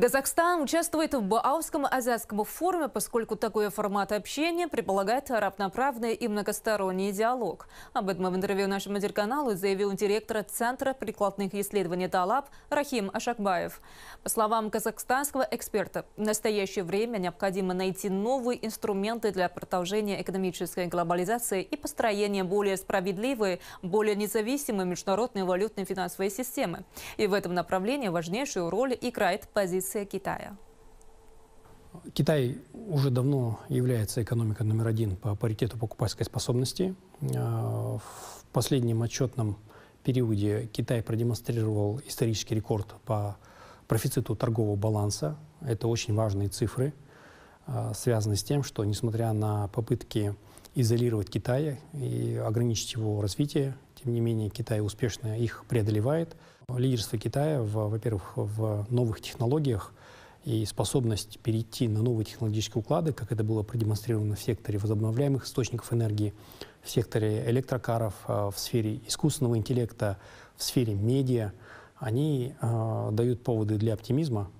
Казахстан участвует в Баавском азиатском форуме, поскольку такой формат общения предполагает равноправный и многосторонний диалог. Об этом в интервью нашему телеканалу заявил директор Центра прикладных исследований ТАЛАП Рахим Ашакбаев. По словам казахстанского эксперта, в настоящее время необходимо найти новые инструменты для продолжения экономической глобализации и построения более справедливой, более независимой международной валютной финансовой системы. И в этом направлении важнейшую роль играет позиция позиция Китая? Китай уже давно является экономикой номер один по паритету покупательской способности. А, в последнем отчетном периоде Китай продемонстрировал исторический рекорд по профициту торгового баланса. Это очень важные цифры – а, связаны с тем, что несмотря на попытки изолировать Китай и ограничить его развитие, тем не менее Китай успешно их преодолевает. Лидерство Китая, во-первых, в новых технологиях и способность перейти на новые технологические уклады, как это было продемонстрировано в секторе возобновляемых источников энергии, в секторе электрокаров, а, в сфере искусственного интеллекта, в сфере медиа, они э, дают поводы для оптимизма